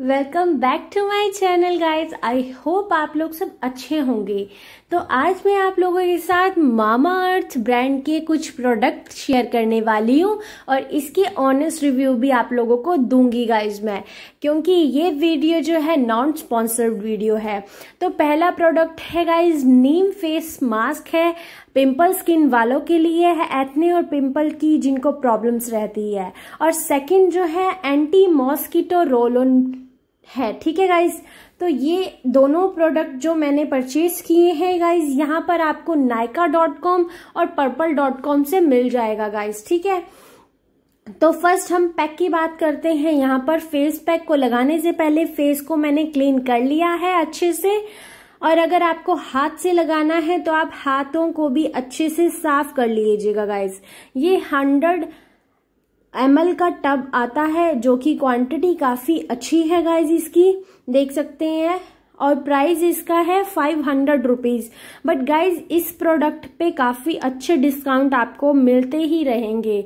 welcome back to my channel guys I hope आप लोग सब अच्छे होंगे तो आज मैं आप लोगों के साथ मामा अर्थ ब्रांड के कुछ प्रोडक्ट शेयर करने वाली हूँ और इसकी ऑनेस्ट रिव्यू भी आप लोगों को दूंगी गाइस मैं क्योंकि ये वीडियो जो है नॉन स्पॉन्सर्ड वीडियो है तो पहला प्रोडक्ट है गाइज नीम फेस मास्क है पिंपल स्किन वालों के लिए है एथने और पिंपल की जिनको प्रॉब्लम्स रहती है और सेकेंड जो है एंटी मॉस्किटो रोल ऑन है ठीक है गाइज तो ये दोनों प्रोडक्ट जो मैंने परचेज किए हैं गाइज यहाँ पर आपको नायका डॉट कॉम और पर्पल डॉट कॉम से मिल जाएगा गाइज ठीक है तो फर्स्ट हम पैक की बात करते हैं यहाँ पर फेस पैक को लगाने से पहले फेस को मैंने क्लीन कर लिया है अच्छे से और अगर आपको हाथ से लगाना है तो आप हाथों को भी अच्छे से साफ कर लीजिएगा गाइज ये हंड्रेड एम का टब आता है जो कि क्वांटिटी काफी अच्छी है गाइज इसकी देख सकते हैं और प्राइस इसका है five hundred rupees but guys इस प्रोडक्ट पे काफी अच्छे डिस्काउंट आपको मिलते ही रहेंगे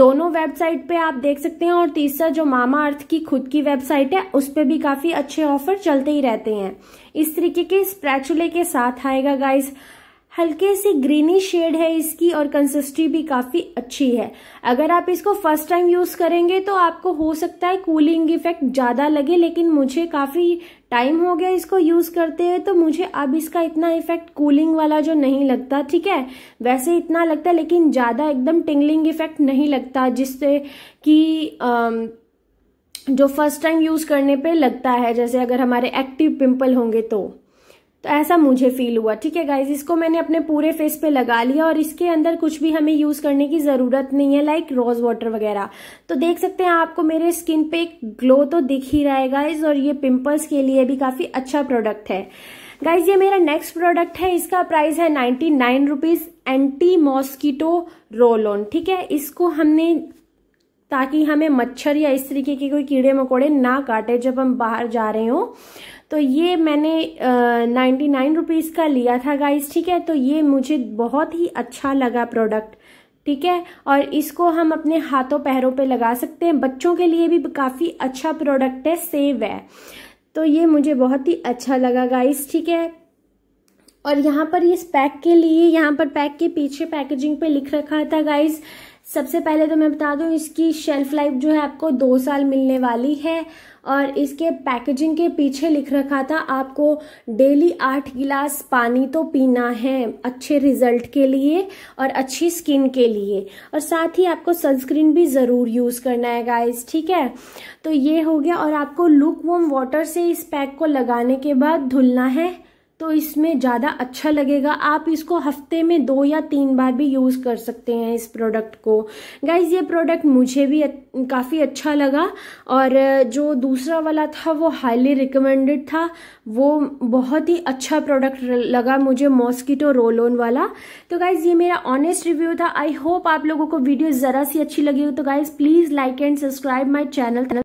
दोनों वेबसाइट पे आप देख सकते हैं और तीसरा जो मामा अर्थ की खुद की वेबसाइट है उस पर भी काफी अच्छे ऑफर चलते ही रहते हैं इस तरीके के स्प्रैचुले के साथ आएगा गाइज हल्के से ग्रीनी शेड है इसकी और कंसिस्टी भी काफ़ी अच्छी है अगर आप इसको फर्स्ट टाइम यूज़ करेंगे तो आपको हो सकता है कूलिंग इफेक्ट ज़्यादा लगे लेकिन मुझे काफ़ी टाइम हो गया इसको यूज़ करते हुए तो मुझे अब इसका इतना इफेक्ट कूलिंग वाला जो नहीं लगता ठीक है वैसे इतना लगता है लेकिन ज़्यादा एकदम टिंगलिंग इफेक्ट नहीं लगता जिससे कि जो फर्स्ट टाइम यूज़ करने पे लगता है जैसे अगर हमारे एक्टिव पिंपल होंगे तो तो ऐसा मुझे फील हुआ ठीक है गाइज इसको मैंने अपने पूरे फेस पे लगा लिया और इसके अंदर कुछ भी हमें यूज करने की जरूरत नहीं है लाइक रोज वाटर वगैरह तो देख सकते हैं आपको मेरे स्किन पे एक ग्लो तो दिख ही रहा है गाइज और ये पिंपल्स के लिए भी काफी अच्छा प्रोडक्ट है गाइज ये मेरा नेक्स्ट प्रोडक्ट है इसका प्राइस है ninety nine rupees anti mosquito roll on ठीक है इसको हमने ताकि हमें मच्छर या इस तरीके के कोई कीड़े मकोड़े ना काटे जब हम बाहर जा रहे हो तो ये मैंने नाइन्टी नाइन रुपीज़ का लिया था गाइस ठीक है तो ये मुझे बहुत ही अच्छा लगा प्रोडक्ट ठीक है और इसको हम अपने हाथों पैरों पे लगा सकते हैं बच्चों के लिए भी काफ़ी अच्छा प्रोडक्ट है सेव है तो ये मुझे बहुत ही अच्छा लगा गाइस ठीक है और यहाँ पर इस पैक के लिए यहाँ पर पैक के पीछे पैकेजिंग पे लिख रखा था गाइस सबसे पहले तो मैं बता दूं इसकी शेल्फ़ लाइफ जो है आपको दो साल मिलने वाली है और इसके पैकेजिंग के पीछे लिख रखा था आपको डेली आठ गिलास पानी तो पीना है अच्छे रिजल्ट के लिए और अच्छी स्किन के लिए और साथ ही आपको सनस्क्रीन भी ज़रूर यूज़ करना है गाइस ठीक है तो ये हो गया और आपको लुक वोम वाटर से इस पैक को लगाने के बाद धुलना है तो इसमें ज़्यादा अच्छा लगेगा आप इसको हफ्ते में दो या तीन बार भी यूज़ कर सकते हैं इस प्रोडक्ट को गाइज ये प्रोडक्ट मुझे भी काफ़ी अच्छा लगा और जो दूसरा वाला था वो हाईली रिकमेंडेड था वो बहुत ही अच्छा प्रोडक्ट लगा मुझे मॉस्किटो रोल ऑन वाला तो गाइज ये मेरा ऑनेस्ट रिव्यू था आई होप आप लोगों को वीडियो ज़रा सी अच्छी लगी हो तो guys please like and subscribe my channel